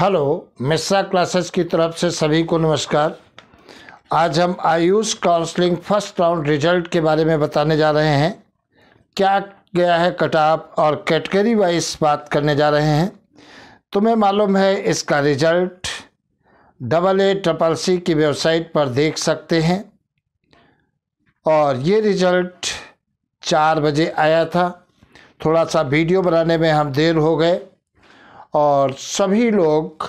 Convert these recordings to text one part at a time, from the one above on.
hello Mishra classes की तरफ से सभी को नमस्कार आज हम AYUSH counselling first round result के बारे में बताने जा रहे हैं क्या गया है कटाप और कैटेगरी वाइज बात करने जा रहे हैं तुम्हें मालूम है इसका result double A triple C की वेबसाइट पर देख सकते हैं और ये रिजल्ट चार बजे आया था थोड़ा सा वीडियो बनाने में हम देर हो गए और सभी लोग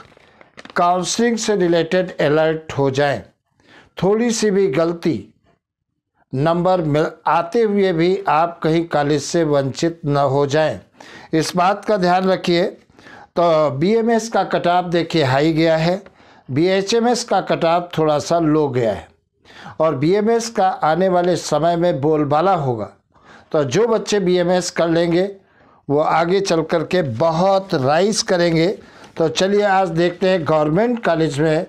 काउंसलिंग से रिलेटेड अलर्ट हो जाएं थोड़ी सी भी गलती नंबर मिल आते हुए भी आप कहीं कॉलेज से वंचित न हो जाएं इस बात का ध्यान रखिए तो बीएमएस का कटाप देखिए हाई गया है बीएचएमएस का कटाप थोड़ा सा लो गया है और बीएमएस का आने वाले समय में बोलबाला होगा तो जो बच्चे बीएमएस कर लेंगे वो आगे चल कर के बहुत राइज करेंगे तो चलिए आज देखते हैं गवर्नमेंट कॉलेज में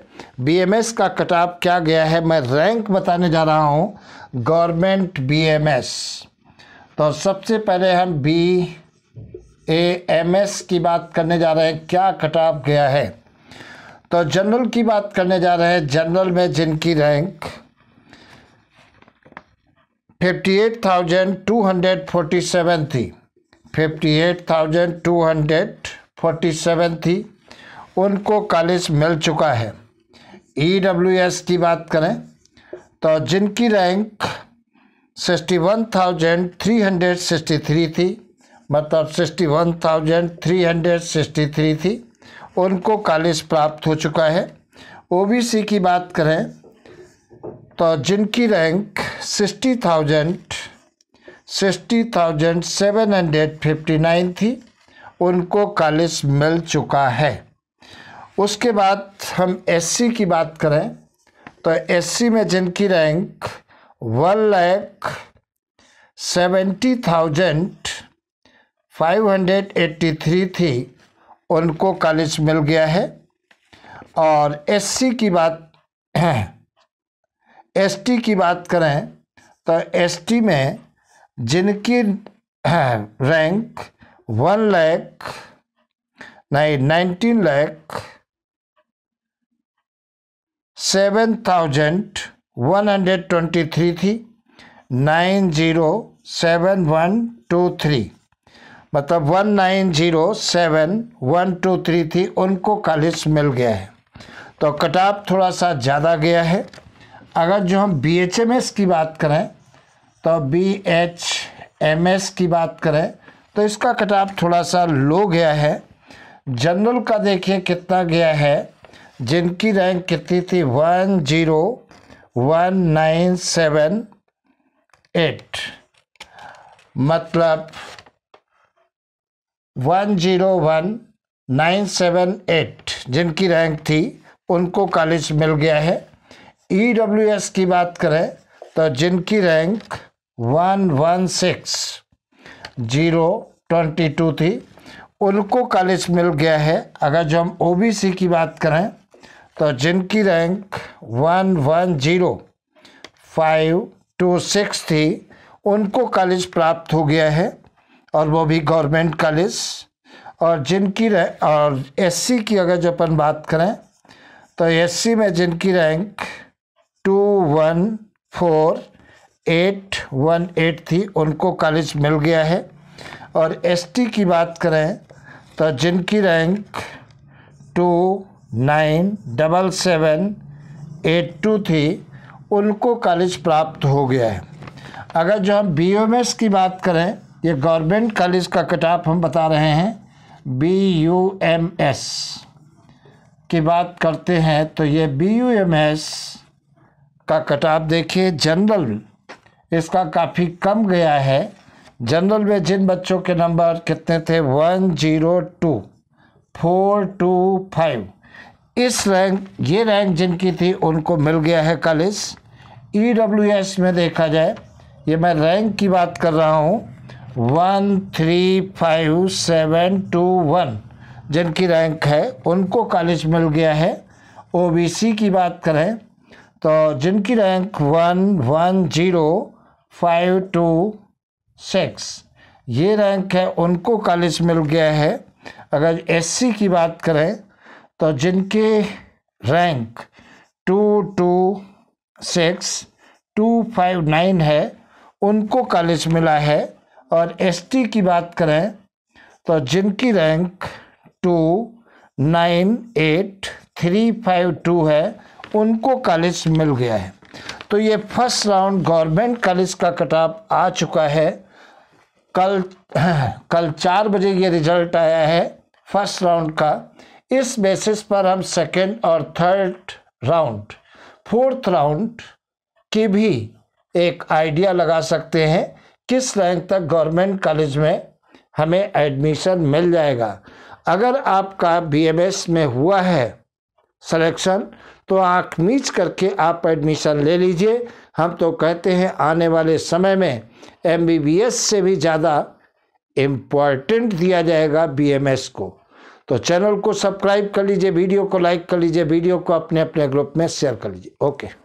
बीएमएस का कटाप क्या गया है मैं रैंक बताने जा रहा हूँ गवर्नमेंट बीएमएस तो सबसे पहले हम बी ए एम एस की बात करने जा रहे हैं क्या कटाप गया है तो जनरल की बात करने जा रहे हैं जनरल में जिनकी rank fifty eight thousand two hundred forty seven थी fifty eight thousand two hundred forty seven थी उनको कॉलेज मिल चुका है ई डब्ल्यू एस की बात करें तो जिनकी rank sixty one thousand three hundred sixty three थी मतलब sixty one thousand three hundred sixty three थी उनको कॉलेज प्राप्त हो चुका है ओबीसी की बात करें तो जिनकी rank sixty thousand sixty thousand seven hundred fifty nine थी उनको कॉलेज मिल चुका है उसके बाद हम एससी की बात करें तो एससी में जिनकी rank one lakh seventy thousand five hundred eighty three थी उनको कॉलेज मिल गया है और एससी की बात एसटी की बात करें तो एसटी में जिनकी रैंक वन लैख नहीं nineteen lakh seven thousand one hundred twenty three थी nine zero seven one two three मतलब one nine zero seven one two three थी उनको का मिल गया है तो कटाप थोड़ा सा ज़्यादा गया है अगर जो हम बी एच एम एस की बात करें तो बी एच एम एस की बात करें तो इसका कट ऑफ थोड़ा सा लो गया है जनरल का देखिए कितना गया है जिनकी रैंक कितनी थी one zero one nine seven eight मतलब one zero one nine seven eight जिनकी रैंक थी उनको कॉलेज मिल गया है ई डब्ल्यू एस की बात करें तो जिनकी rank one one six zero twenty two थी उनको कॉलेज मिल गया है अगर जो हम ओबीसी की बात करें तो जिनकी rank one one zero five two six थी उनको कॉलेज प्राप्त हो गया है और वो भी गवर्नमेंट कॉलेज और जिनकी और एससी की अगर जो अपन बात करें तो एससी में जिनकी rank two one four eight one eight थी उनको कॉलेज मिल गया है और एसटी की बात करें तो जिनकी rank two nine double seven eight two थी उनको कॉलेज प्राप्त हो गया है अगर जो हम बी एम एस की बात करें ये गवर्नमेंट कॉलेज का कटाप हम बता रहे हैं बी यू एम एस की बात करते हैं तो ये बी यू एम एस का कटाप देखिए जनरल इसका काफ़ी कम गया है जनरल में जिन बच्चों के नंबर कितने थे one zero two four two five इस रैंक ये रैंक जिनकी थी उनको मिल गया है कल इस ई डब्ल्यू एस में देखा जाए ये मैं रैंक की बात कर रहा हूँ one three five seven two one जिनकी रैंक है उनको कॉलेज मिल गया है ओबीसी की बात करें तो जिनकी rank one one zero five two six ये रैंक है उनको कॉलेज मिल गया है अगर एससी की बात करें तो जिनके rank two two six two five nine है उनको कॉलेज मिला है और एसटी की बात करें तो जिनकी rank two nine eight three five two है उनको कॉलेज मिल गया है तो ये फर्स्ट राउंड गवर्नमेंट कॉलेज का कटाप आ चुका है कल कल चार बजे ये रिजल्ट आया है फर्स्ट राउंड का इस बेसिस पर हम सेकेंड और थर्ड राउंड फोर्थ राउंड की भी एक आइडिया लगा सकते हैं किस रैंक तक गवर्नमेंट कॉलेज में हमें एडमिशन मिल जाएगा अगर आपका बीएमएस में हुआ है सिलेक्शन तो आँख नीच करके आप एडमिशन ले लीजिए हम तो कहते हैं आने वाले समय में एम से भी ज़्यादा इम्पॉर्टेंट दिया जाएगा बी को तो चैनल को सब्सक्राइब कर लीजिए वीडियो को लाइक कर लीजिए वीडियो को अपने अपने ग्रुप में शेयर कर लीजिए ओके